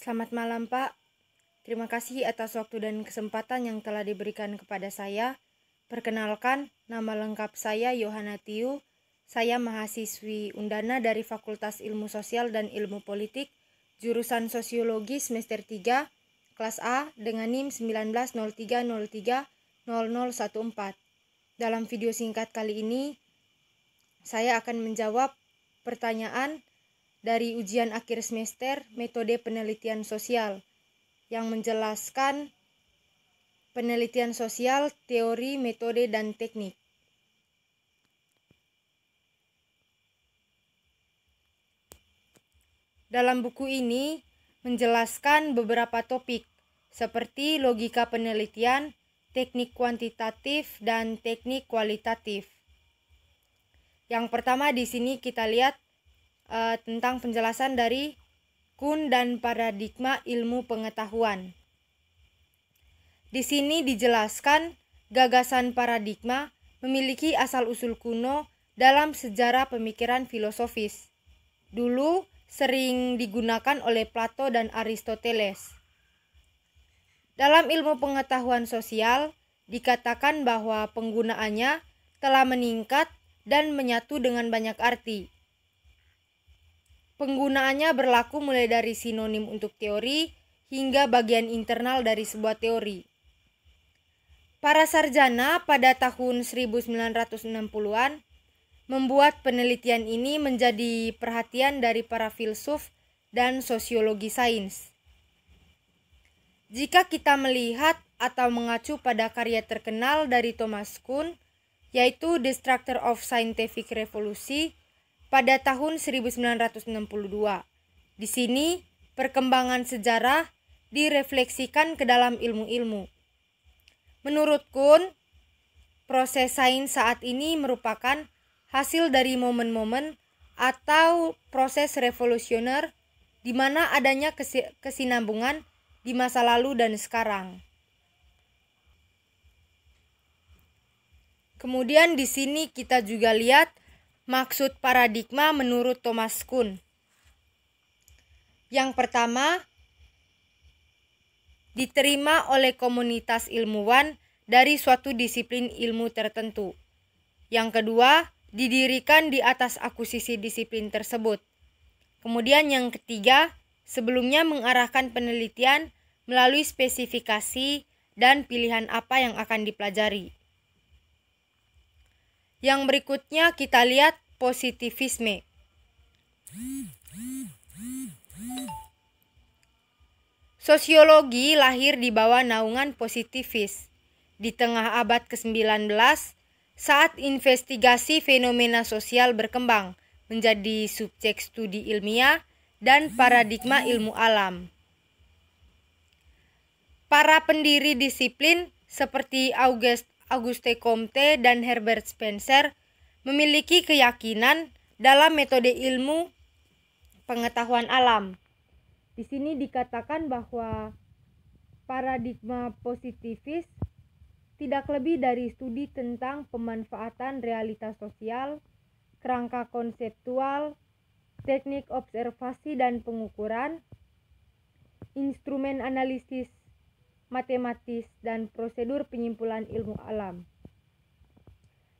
Selamat malam, Pak. Terima kasih atas waktu dan kesempatan yang telah diberikan kepada saya. Perkenalkan, nama lengkap saya Yohana Tiu. Saya mahasiswi Undana dari Fakultas Ilmu Sosial dan Ilmu Politik, jurusan Sosiologi semester 3, kelas A dengan NIM 1903030014. Dalam video singkat kali ini, saya akan menjawab pertanyaan dari ujian akhir semester metode penelitian sosial yang menjelaskan penelitian sosial, teori, metode, dan teknik. Dalam buku ini menjelaskan beberapa topik seperti logika penelitian, teknik kuantitatif, dan teknik kualitatif. Yang pertama di sini kita lihat uh, tentang penjelasan dari kun dan paradigma ilmu pengetahuan. Di sini dijelaskan gagasan paradigma memiliki asal-usul kuno dalam sejarah pemikiran filosofis. Dulu sering digunakan oleh Plato dan Aristoteles. Dalam ilmu pengetahuan sosial dikatakan bahwa penggunaannya telah meningkat dan menyatu dengan banyak arti. Penggunaannya berlaku mulai dari sinonim untuk teori hingga bagian internal dari sebuah teori. Para sarjana pada tahun 1960-an membuat penelitian ini menjadi perhatian dari para filsuf dan sosiologi sains. Jika kita melihat atau mengacu pada karya terkenal dari Thomas Kuhn, yaitu Destructor of Scientific Revolution, pada tahun 1962. Di sini, perkembangan sejarah direfleksikan ke dalam ilmu-ilmu. Menurut Kun, proses sains saat ini merupakan hasil dari momen-momen atau proses revolusioner di mana adanya kesinambungan di masa lalu dan sekarang. Kemudian di sini kita juga lihat Maksud paradigma menurut Thomas Kuhn. Yang pertama, diterima oleh komunitas ilmuwan dari suatu disiplin ilmu tertentu. Yang kedua, didirikan di atas akuisisi disiplin tersebut. Kemudian yang ketiga, sebelumnya mengarahkan penelitian melalui spesifikasi dan pilihan apa yang akan dipelajari. Yang berikutnya kita lihat positivisme. Sosiologi lahir di bawah naungan positivis. Di tengah abad ke-19, saat investigasi fenomena sosial berkembang menjadi subjek studi ilmiah dan paradigma ilmu alam. Para pendiri disiplin seperti August Auguste Comte dan Herbert Spencer memiliki keyakinan dalam metode ilmu pengetahuan alam. Di sini dikatakan bahwa paradigma positivis tidak lebih dari studi tentang pemanfaatan realitas sosial, kerangka konseptual, teknik observasi dan pengukuran, instrumen analisis matematis, dan prosedur penyimpulan ilmu alam.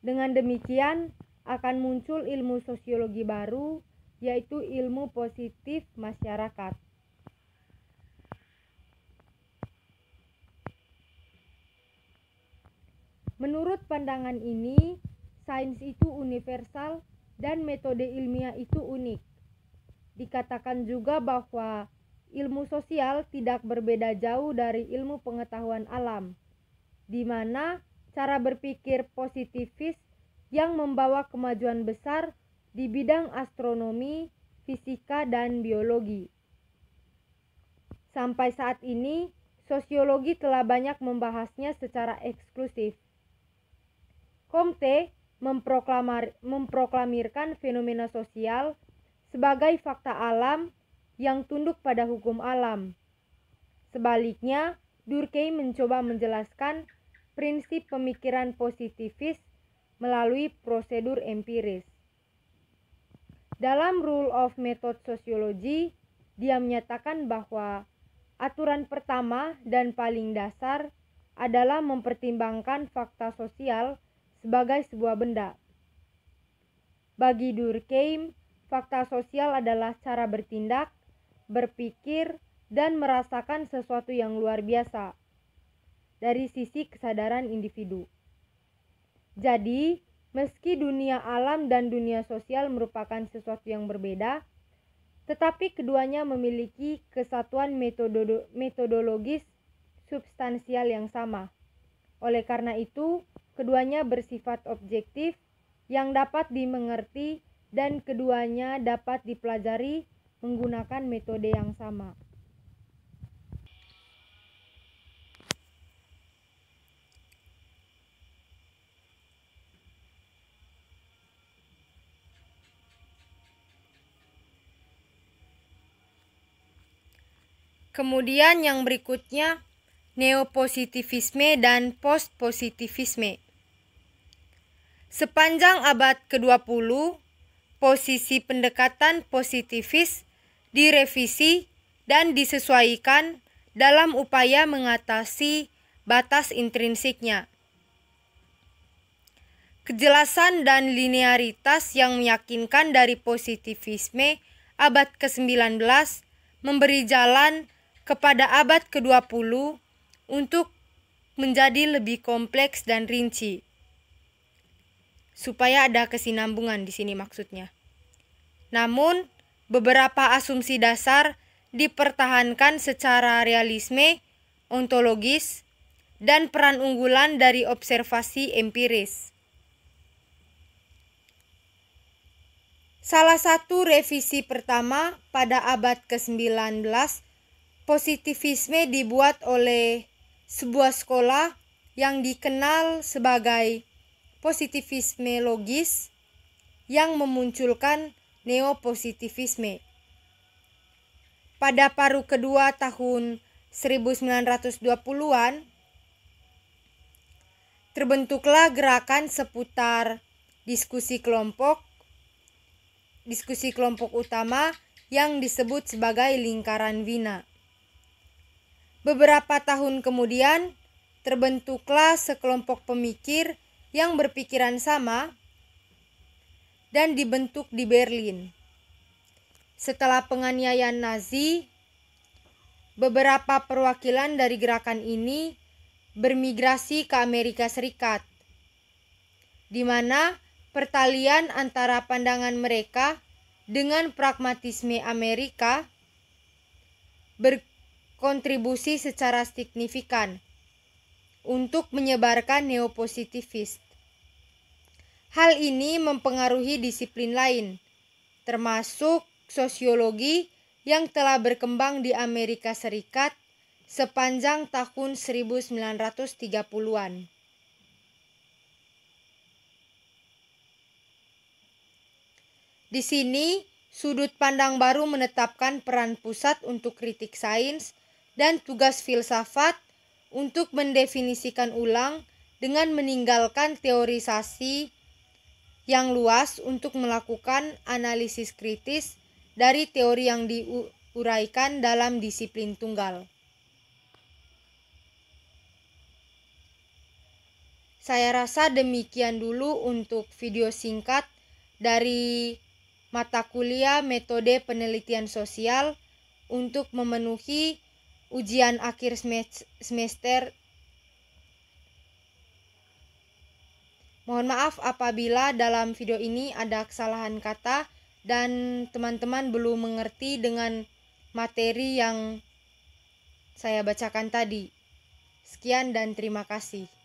Dengan demikian, akan muncul ilmu sosiologi baru, yaitu ilmu positif masyarakat. Menurut pandangan ini, sains itu universal dan metode ilmiah itu unik. Dikatakan juga bahwa ilmu sosial tidak berbeda jauh dari ilmu pengetahuan alam, di mana cara berpikir positivis yang membawa kemajuan besar di bidang astronomi, fisika, dan biologi. Sampai saat ini, sosiologi telah banyak membahasnya secara eksklusif. Comte memproklamirkan fenomena sosial sebagai fakta alam yang tunduk pada hukum alam. Sebaliknya, Durkheim mencoba menjelaskan prinsip pemikiran positivis melalui prosedur empiris. Dalam Rule of Method Sociology, dia menyatakan bahwa aturan pertama dan paling dasar adalah mempertimbangkan fakta sosial sebagai sebuah benda. Bagi Durkheim, fakta sosial adalah cara bertindak berpikir, dan merasakan sesuatu yang luar biasa dari sisi kesadaran individu. Jadi, meski dunia alam dan dunia sosial merupakan sesuatu yang berbeda, tetapi keduanya memiliki kesatuan metodolo metodologis substansial yang sama. Oleh karena itu, keduanya bersifat objektif yang dapat dimengerti dan keduanya dapat dipelajari menggunakan metode yang sama. Kemudian yang berikutnya neopositivisme dan postpositivisme. Sepanjang abad ke-20, posisi pendekatan positivis direvisi, dan disesuaikan dalam upaya mengatasi batas intrinsiknya. Kejelasan dan linearitas yang meyakinkan dari positivisme abad ke-19 memberi jalan kepada abad ke-20 untuk menjadi lebih kompleks dan rinci. Supaya ada kesinambungan di sini maksudnya. Namun, beberapa asumsi dasar dipertahankan secara realisme, ontologis, dan peran unggulan dari observasi empiris. Salah satu revisi pertama pada abad ke-19, positivisme dibuat oleh sebuah sekolah yang dikenal sebagai positivisme logis yang memunculkan neopositivisme. Pada paruh kedua tahun 1920-an, terbentuklah gerakan seputar diskusi kelompok, diskusi kelompok utama yang disebut sebagai lingkaran Wina. Beberapa tahun kemudian, terbentuklah sekelompok pemikir yang berpikiran sama dan dibentuk di Berlin. Setelah penganiayaan Nazi, beberapa perwakilan dari gerakan ini bermigrasi ke Amerika Serikat, di mana pertalian antara pandangan mereka dengan pragmatisme Amerika berkontribusi secara signifikan untuk menyebarkan neopositivis. Hal ini mempengaruhi disiplin lain, termasuk sosiologi yang telah berkembang di Amerika Serikat sepanjang tahun 1930-an. Di sini, sudut pandang baru menetapkan peran pusat untuk kritik sains dan tugas filsafat untuk mendefinisikan ulang dengan meninggalkan teorisasi yang luas untuk melakukan analisis kritis dari teori yang diuraikan dalam disiplin tunggal. Saya rasa demikian dulu untuk video singkat dari mata kuliah metode penelitian sosial untuk memenuhi ujian akhir semester Mohon maaf apabila dalam video ini ada kesalahan kata dan teman-teman belum mengerti dengan materi yang saya bacakan tadi. Sekian dan terima kasih.